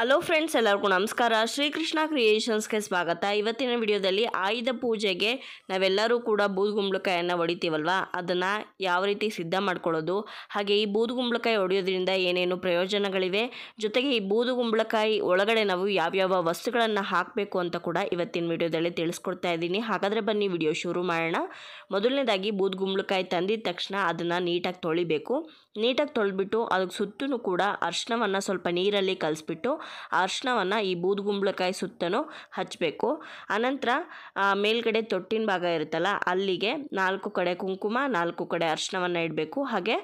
hello friends ಎಲ್ಲರಿಗೂ ನಮಸ್ಕಾರ ಶ್ರೀಕೃಷ್ಣ ಕ್ರಿಯೇಷನ್ಸ್ಗೆ ಸ್ವಾಗತ ಇವತ್ತಿನ ವಿಡಿಯೋದಲ್ಲಿ ಆಯುಧ ಪೂಜೆಗೆ ನಾವೆಲ್ಲರೂ ಕೂಡ ಬೂದುಗುಂಬಳಕಾಯನ್ನು ಹೊಡಿತೀವಲ್ವ ಅದನ್ನು ಯಾವ ರೀತಿ ಸಿದ್ಧ ಮಾಡ್ಕೊಳ್ಳೋದು ಹಾಗೆ ಈ ಬೂದುಗುಂಬಳಕಾಯಿ ಹೊಡೆಯೋದ್ರಿಂದ ಏನೇನು ಪ್ರಯೋಜನಗಳಿವೆ ಜೊತೆಗೆ ಈ ಬೂದುಗುಂಬ್ಳಕಾಯಿ ಒಳಗಡೆ ನಾವು ಯಾವ್ಯಾವ ವಸ್ತುಗಳನ್ನು ಹಾಕಬೇಕು ಅಂತ ಕೂಡ ಇವತ್ತಿನ ವಿಡಿಯೋದಲ್ಲಿ ತಿಳಿಸ್ಕೊಡ್ತಾ ಇದ್ದೀನಿ ಹಾಗಾದರೆ ಬನ್ನಿ ವಿಡಿಯೋ ಶುರು ಮಾಡೋಣ ಮೊದಲನೇದಾಗಿ ಬೂದುಗುಂಬಳಕಾಯಿ ತಂದಿದ ತಕ್ಷಣ ಅದನ್ನು ನೀಟಾಗಿ ತೊಳಿಬೇಕು ನೀಟಾಗಿ ತೊಳೆದ್ಬಿಟ್ಟು ಅದಕ್ಕೆ ಸುತ್ತೂ ಕೂಡ ಅರ್ಶನವನ್ನು ಸ್ವಲ್ಪ ನೀರಲ್ಲಿ ಕಲಿಸ್ಬಿಟ್ಟು ಅರ್ಶನವನ್ನು ಈ ಬೂದುಗುಂಬಳಕಾಯಿ ಸುತ್ತನೂ ಹಚ್ಚಬೇಕು ಆನಂತರ ಮೇಲ್ಗಡೆ ತೊಟ್ಟಿನ ಭಾಗ ಇರುತ್ತಲ್ಲ ಅಲ್ಲಿಗೆ ನಾಲ್ಕು ಕಡೆ ಕುಂಕುಮ ನಾಲ್ಕು ಕಡೆ ಅರ್ಶನವನ್ನು ಇಡಬೇಕು ಹಾಗೆ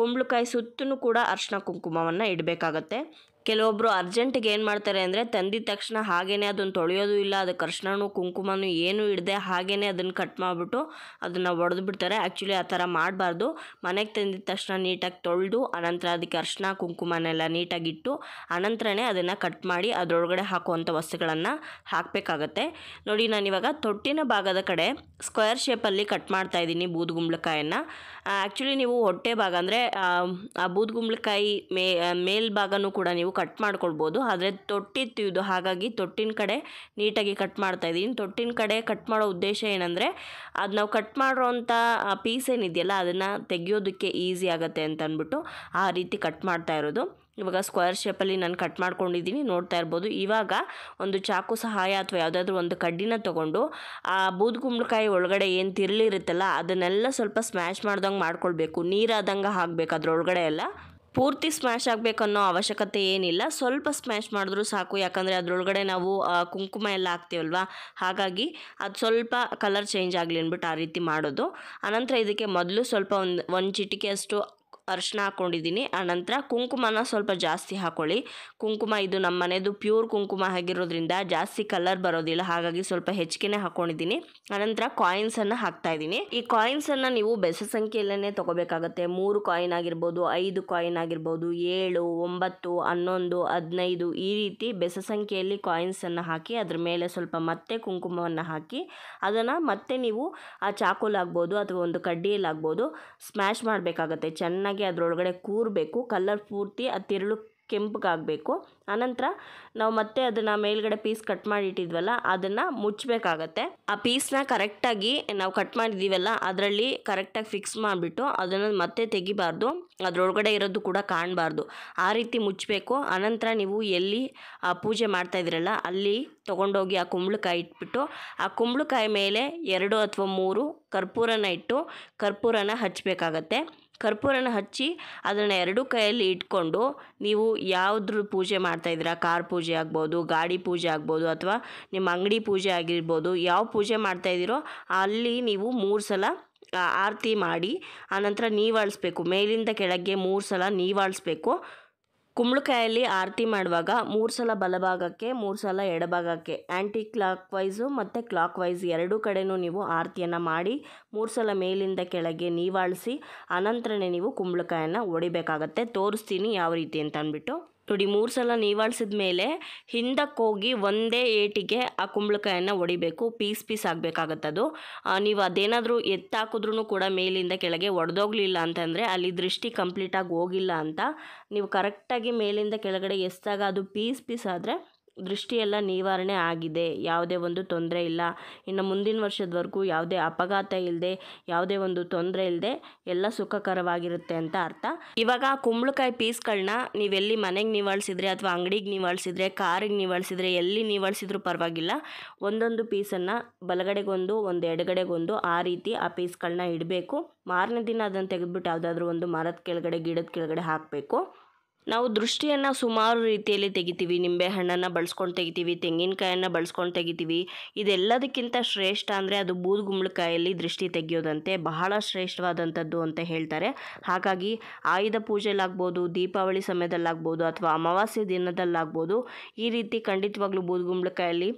ಕುಂಬಳಕಾಯಿ ಸುತ್ತನೂ ಕೂಡ ಅರ್ಶಿನ ಕುಂಕುಮವನ್ನು ಇಡಬೇಕಾಗತ್ತೆ ಕೆಲವೊಬ್ಬರು ಅರ್ಜೆಂಟಿಗೆ ಏನು ಮಾಡ್ತಾರೆ ಅಂದರೆ ತಂದಿದ ತಕ್ಷಣ ಹಾಗೇ ಅದನ್ನು ತೊಳೆಯೋದು ಇಲ್ಲ ಅದಕ್ಕೆ ಅರ್ಶಿನೂ ಕುಂಕುಮನೂ ಏನೂ ಇಡದೆ ಹಾಗೇ ಅದನ್ನು ಕಟ್ ಮಾಡಿಬಿಟ್ಟು ಅದನ್ನು ಒಡೆದು ಬಿಡ್ತಾರೆ ಆ್ಯಕ್ಚುಲಿ ಆ ಥರ ಮಾಡಬಾರ್ದು ಮನೆಗೆ ತಂದಿದ ತಕ್ಷಣ ನೀಟಾಗಿ ತೊಳೆದು ಆನಂತರ ಅದಕ್ಕೆ ಅರ್ಶಿನ ಕುಂಕುಮನೆಲ್ಲ ಇಟ್ಟು ಅನಂತರನೇ ಅದನ್ನು ಕಟ್ ಮಾಡಿ ಅದರೊಳಗಡೆ ಹಾಕುವಂಥ ವಸ್ತುಗಳನ್ನು ಹಾಕಬೇಕಾಗತ್ತೆ ನೋಡಿ ನಾನಿವಾಗ ತೊಟ್ಟಿನ ಭಾಗದ ಕಡೆ ಸ್ಕ್ವೇರ್ ಶೇಪಲ್ಲಿ ಕಟ್ ಮಾಡ್ತಾ ಇದ್ದೀನಿ ಆ್ಯಕ್ಚುಲಿ ನೀವು ಹೊಟ್ಟೆ ಭಾಗ ಅಂದರೆ ಆ ಬೂದುಗುಂಬಳಕಾಯಿ ಮೇ ಮೇಲ್ಭಾಗನೂ ಕೂಡ ನೀವು ಕಟ್ ಮಾಡ್ಕೊಳ್ಬೋದು ಆದರೆ ತೊಟ್ಟಿತ್ತು ಇದು ಹಾಗಾಗಿ ತೊಟ್ಟಿನ ಕಡೆ ನೀಟಾಗಿ ಕಟ್ ಮಾಡ್ತಾ ಇದ್ದೀನಿ ತೊಟ್ಟಿನ ಕಡೆ ಕಟ್ ಮಾಡೋ ಉದ್ದೇಶ ಏನಂದರೆ ಅದು ನಾವು ಕಟ್ ಮಾಡಿರೋಂಥ ಪೀಸ್ ಏನಿದೆಯಲ್ಲ ಅದನ್ನು ತೆಗೆಯೋದಕ್ಕೆ ಈಸಿ ಆಗುತ್ತೆ ಅಂತ ಅಂದ್ಬಿಟ್ಟು ಆ ರೀತಿ ಕಟ್ ಮಾಡ್ತಾ ಇರೋದು ಇವಾಗ ಸ್ಕ್ವೇರ್ ಶೇಪಲ್ಲಿ ನಾನು ಕಟ್ ಮಾಡ್ಕೊಂಡಿದ್ದೀನಿ ನೋಡ್ತಾ ಇರ್ಬೋದು ಇವಾಗ ಒಂದು ಚಾಕು ಸಹಾಯ ಅಥವಾ ಯಾವುದಾದ್ರೂ ಒಂದು ಕಡ್ಡಿನ ತೊಗೊಂಡು ಆ ಬೂದ್ಗುಂಬಳಕಾಯಿ ಒಳಗಡೆ ಏನು ತಿರುಳಿರುತ್ತಲ್ಲ ಅದನ್ನೆಲ್ಲ ಸ್ವಲ್ಪ ಸ್ಮ್ಯಾಶ್ ಮಾಡ್ದಂಗೆ ಮಾಡ್ಕೊಳ್ಬೇಕು ನೀರಾದಂಗೆ ಹಾಕಬೇಕು ಅದರೊಳಗಡೆ ಎಲ್ಲ ಪೂರ್ತಿ ಸ್ಮ್ಯಾಶ್ ಆಗಬೇಕನ್ನೋ ಅವಶ್ಯಕತೆ ಏನಿಲ್ಲ ಸ್ವಲ್ಪ ಸ್ಮ್ಯಾಶ್ ಮಾಡಿದ್ರೂ ಸಾಕು ಯಾಕಂದರೆ ಅದರೊಳಗಡೆ ನಾವು ಕುಂಕುಮ ಎಲ್ಲ ಹಾಕ್ತೀವಲ್ವ ಹಾಗಾಗಿ ಅದು ಸ್ವಲ್ಪ ಕಲರ್ ಚೇಂಜ್ ಆಗಲಿ ಅಂದ್ಬಿಟ್ಟು ಆ ರೀತಿ ಮಾಡೋದು ಆನಂತರ ಇದಕ್ಕೆ ಮೊದಲು ಸ್ವಲ್ಪ ಒಂದು ಒಂದು ಚಿಟಿಕೆಯಷ್ಟು ಅರ್ಶಿನ ಹಾಕೊಂಡಿದ್ದೀನಿ ಆನಂತರ ಕುಂಕುಮನ ಸ್ವಲ್ಪ ಜಾಸ್ತಿ ಹಾಕೊಳ್ಳಿ ಕುಂಕುಮ ಇದು ನಮ್ಮ ಮನೆಯದು ಪ್ಯೂರ್ ಕುಂಕುಮ ಆಗಿರೋದ್ರಿಂದ ಜಾಸ್ತಿ ಕಲರ್ ಬರೋದಿಲ್ಲ ಹಾಗಾಗಿ ಸ್ವಲ್ಪ ಹೆಚ್ಚಿಗೆನೇ ಹಾಕೊಂಡಿದ್ದೀನಿ ಆನಂತರ ಕಾಯಿನ್ಸನ್ನು ಹಾಕ್ತಾ ಇದ್ದೀನಿ ಈ ಕಾಯಿನ್ಸನ್ನು ನೀವು ಬೆಸ ಸಂಖ್ಯೆಯಲ್ಲೇ ತೊಗೋಬೇಕಾಗತ್ತೆ ಮೂರು ಕಾಯಿನ್ ಆಗಿರ್ಬೋದು ಐದು ಕಾಯಿನ್ ಆಗಿರ್ಬೋದು ಏಳು ಒಂಬತ್ತು ಹನ್ನೊಂದು ಹದಿನೈದು ಈ ರೀತಿ ಬೆಸ ಸಂಖ್ಯೆಯಲ್ಲಿ ಕಾಯಿನ್ಸನ್ನು ಹಾಕಿ ಅದ್ರ ಮೇಲೆ ಸ್ವಲ್ಪ ಮತ್ತೆ ಕುಂಕುಮವನ್ನು ಹಾಕಿ ಅದನ್ನು ಮತ್ತೆ ನೀವು ಆ ಚಾಕುಲಾಗ್ಬೋದು ಅಥವಾ ಒಂದು ಕಡ್ಡಿಯಲ್ಲಾಗ್ಬೋದು ಸ್ಮ್ಯಾಶ್ ಮಾಡಬೇಕಾಗತ್ತೆ ಚೆನ್ನಾಗಿ ಚೆನ್ನಾಗಿ ಅದರೊಳಗಡೆ ಕೂರಬೇಕು ಕಲ್ಲರ್ ಪೂರ್ತಿ ಆ ತಿರುಳು ಕೆಂಪಗಾಗಬೇಕು ಆನಂತರ ನಾವು ಮತ್ತೆ ಅದನ್ನು ಮೇಲ್ಗಡೆ ಪೀಸ್ ಕಟ್ ಮಾಡಿ ಅದನ್ನು ಮುಚ್ಚಬೇಕಾಗತ್ತೆ ಆ ಪೀಸ್ನ ಕರೆಕ್ಟಾಗಿ ನಾವು ಕಟ್ ಮಾಡಿದ್ದೀವಲ್ಲ ಅದರಲ್ಲಿ ಕರೆಕ್ಟಾಗಿ ಫಿಕ್ಸ್ ಮಾಡಿಬಿಟ್ಟು ಅದನ್ನು ಮತ್ತೆ ತೆಗಿಬಾರ್ದು ಅದರೊಳಗಡೆ ಇರೋದು ಕೂಡ ಕಾಣಬಾರ್ದು ಆ ರೀತಿ ಮುಚ್ಚಬೇಕು ಆನಂತರ ನೀವು ಎಲ್ಲಿ ಆ ಪೂಜೆ ಮಾಡ್ತಾ ಇದ್ದೀರಲ್ಲ ಅಲ್ಲಿ ತೊಗೊಂಡೋಗಿ ಆ ಕುಂಬಳಕಾಯಿ ಇಟ್ಬಿಟ್ಟು ಆ ಕುಂಬಳಕಾಯಿ ಮೇಲೆ ಎರಡು ಅಥವಾ ಮೂರು ಕರ್ಪೂರನ ಇಟ್ಟು ಕರ್ಪೂರನ ಹಚ್ಚಬೇಕಾಗತ್ತೆ ಕರ್ಪೂರನ ಹಚ್ಚಿ ಅದನ್ನು ಎರಡೂ ಕೈಯಲ್ಲಿ ಇಟ್ಕೊಂಡು ನೀವು ಯಾವುದ್ರ ಪೂಜೆ ಮಾಡ್ತಾಯಿದ್ದೀರಾ ಕಾರ್ ಪೂಜೆ ಆಗ್ಬೋದು ಗಾಡಿ ಪೂಜೆ ಆಗ್ಬೋದು ಅಥವಾ ನಿಮ್ಮ ಅಂಗಡಿ ಪೂಜೆ ಆಗಿರ್ಬೋದು ಯಾವ ಪೂಜೆ ಮಾಡ್ತಾಯಿದ್ದೀರೋ ಅಲ್ಲಿ ನೀವು ಮೂರು ಸಲ ಆರತಿ ಮಾಡಿ ಆನಂತರ ನೀವಾಳಿಸ್ಬೇಕು ಮೇಲಿಂದ ಕೆಳಗೆ ಮೂರು ಸಲ ನೀವಾಳಿಸ್ಬೇಕು ಕುಂಬಳಕಾಯಲ್ಲಿ ಆರತಿ ಮಾಡುವಾಗ ಮೂರು ಸಲ ಬಲಭಾಗಕ್ಕೆ ಮೂರು ಸಲ ಎಡಭಾಗಕ್ಕೆ ಆ್ಯಂಟಿ ಕ್ಲಾಕ್ ವೈಸು ಮತ್ತು ಕ್ಲಾಕ್ ವೈಸ್ ಎರಡೂ ಕಡೆಯೂ ನೀವು ಆರತಿಯನ್ನು ಮಾಡಿ ಮೂರು ಸಲ ಮೇಲಿಂದ ಕೆಳಗೆ ನೀವಾಳಿಸಿ ಅನಂತರನೇ ನೀವು ಕುಂಬಳಕಾಯನ್ನು ಹೊಡಿಬೇಕಾಗತ್ತೆ ತೋರಿಸ್ತೀನಿ ಯಾವ ರೀತಿ ಅಂತ ಅಂದ್ಬಿಟ್ಟು ನೋಡಿ ಮೂರು ಸಲ ನೀವಾಳ್ಸಿದ ಮೇಲೆ ಹಿಂದಕ್ಕೆ ಹೋಗಿ ಒಂದೇ ಏಟಿಗೆ ಆ ಕುಂಬಳಕಾಯನ್ನು ಒಡಿಬೇಕು ಪೀಸ್ ಪೀಸ್ ಆಗಬೇಕಾಗತ್ತೆ ಅದು ನೀವು ಅದೇನಾದರೂ ಎತ್ತಾಕಿದ್ರೂ ಕೂಡ ಮೇಲಿಂದ ಕೆಳಗೆ ಒಡೆದೋಗ್ಲಿಲ್ಲ ಅಂತಂದರೆ ಅಲ್ಲಿ ದೃಷ್ಟಿ ಕಂಪ್ಲೀಟಾಗಿ ಹೋಗಿಲ್ಲ ಅಂತ ನೀವು ಕರೆಕ್ಟಾಗಿ ಮೇಲಿಂದ ಕೆಳಗಡೆ ಎಸ್ದಾಗ ಅದು ಪೀಸ್ ಪೀಸ್ ಆದರೆ ದೃಷ್ಟಿಯೆಲ್ಲ ನಿವಾರಣೆ ಆಗಿದೆ ಯಾವುದೇ ಒಂದು ತೊಂದರೆ ಇಲ್ಲ ಇನ್ನು ಮುಂದಿನ ವರ್ಷದವರೆಗೂ ಯಾವುದೇ ಅಪಘಾತ ಇಲ್ಲದೆ ಯಾವುದೇ ಒಂದು ತೊಂದರೆ ಇಲ್ಲದೆ ಎಲ್ಲ ಸುಖಕರವಾಗಿರುತ್ತೆ ಅಂತ ಅರ್ಥ ಇವಾಗ ಕುಂಬಳಕಾಯಿ ಪೀಸ್ಗಳನ್ನ ನೀವೆಲ್ಲಿ ಮನೆಗೆ ನಿವಾಳಿಸಿದ್ರೆ ಅಥವಾ ಅಂಗಡಿಗೆ ನಿವಾಳಿಸಿದ್ರೆ ಕಾರಿಗೆ ನಿವಾಳಿಸಿದ್ರೆ ಎಲ್ಲಿ ನಿವಾಳಿಸಿದ್ರೂ ಪರವಾಗಿಲ್ಲ ಒಂದೊಂದು ಪೀಸನ್ನು ಬಲಗಡೆಗೊಂದು ಒಂದು ಎಡಗಡೆಗೊಂದು ಆ ರೀತಿ ಆ ಪೀಸ್ಗಳನ್ನ ಇಡಬೇಕು ಮಾರನೇ ದಿನ ಅದನ್ನು ತೆಗೆದುಬಿಟ್ಟು ಯಾವುದಾದ್ರೂ ಒಂದು ಮರದ ಕೆಳಗಡೆ ಗಿಡದ ಕೆಳಗಡೆ ಹಾಕಬೇಕು ನಾವು ದೃಷ್ಟಿಯನ್ನು ಸುಮಾರು ರೀತಿಯಲ್ಲಿ ತೆಗಿತೀವಿ ನಿಂಬೆ ಹಣ್ಣನ್ನು ಬಳಸ್ಕೊಂಡು ತೆಗಿತೀವಿ ತೆಂಗಿನಕಾಯನ್ನು ಬಳಸ್ಕೊಂಡು ತೆಗಿತೀವಿ ಇದೆಲ್ಲದಕ್ಕಿಂತ ಶ್ರೇಷ್ಠ ಅಂದರೆ ಅದು ಬೂದುಗುಂಬಳಕಾಯಲ್ಲಿ ದೃಷ್ಟಿ ತೆಗೆಯೋದಂತೆ ಬಹಳ ಶ್ರೇಷ್ಠವಾದಂಥದ್ದು ಅಂತ ಹೇಳ್ತಾರೆ ಹಾಗಾಗಿ ಆಯುಧ ಪೂಜೆಯಲ್ಲಾಗ್ಬೋದು ದೀಪಾವಳಿ ಸಮಯದಲ್ಲಾಗ್ಬೋದು ಅಥವಾ ಅಮಾವಾಸ್ಯ ದಿನದಲ್ಲಾಗ್ಬೋದು ಈ ರೀತಿ ಖಂಡಿತವಾಗ್ಲೂ ಬೂದುಗುಂಬಳಕಾಯಲ್ಲಿ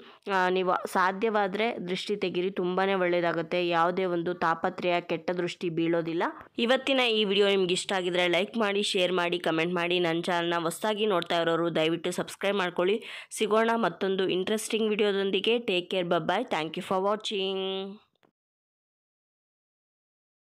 ನೀವು ಸಾಧ್ಯವಾದರೆ ದೃಷ್ಟಿ ತೆಗೀರಿ ತುಂಬಾ ಒಳ್ಳೆಯದಾಗುತ್ತೆ ಯಾವುದೇ ಒಂದು ತಾಪತ್ರೆಯ ಕೆಟ್ಟ ದೃಷ್ಟಿ ಬೀಳೋದಿಲ್ಲ ಇವತ್ತಿನ ಈ ವಿಡಿಯೋ ನಿಮ್ಗೆ ಇಷ್ಟ ಆಗಿದ್ರೆ ಲೈಕ್ ಮಾಡಿ ಶೇರ್ ಮಾಡಿ ಕಮೆಂಟ್ ಮಾಡಿ ನನ್ನ ನನ್ನ ಚಾನಲ್ನ ಹೊಸದಾಗಿ ನೋಡ್ತಾ ಇರೋರು ದಯವಿಟ್ಟು ಸಬ್ಸ್ಕ್ರೈಬ್ ಮಾಡ್ಕೊಳ್ಳಿ ಸಿಗೋಣ ಮತ್ತೊಂದು ಇಂಟ್ರೆಸ್ಟಿಂಗ್ ವಿಡಿಯೋದೊಂದಿಗೆ take care bye thank you for watching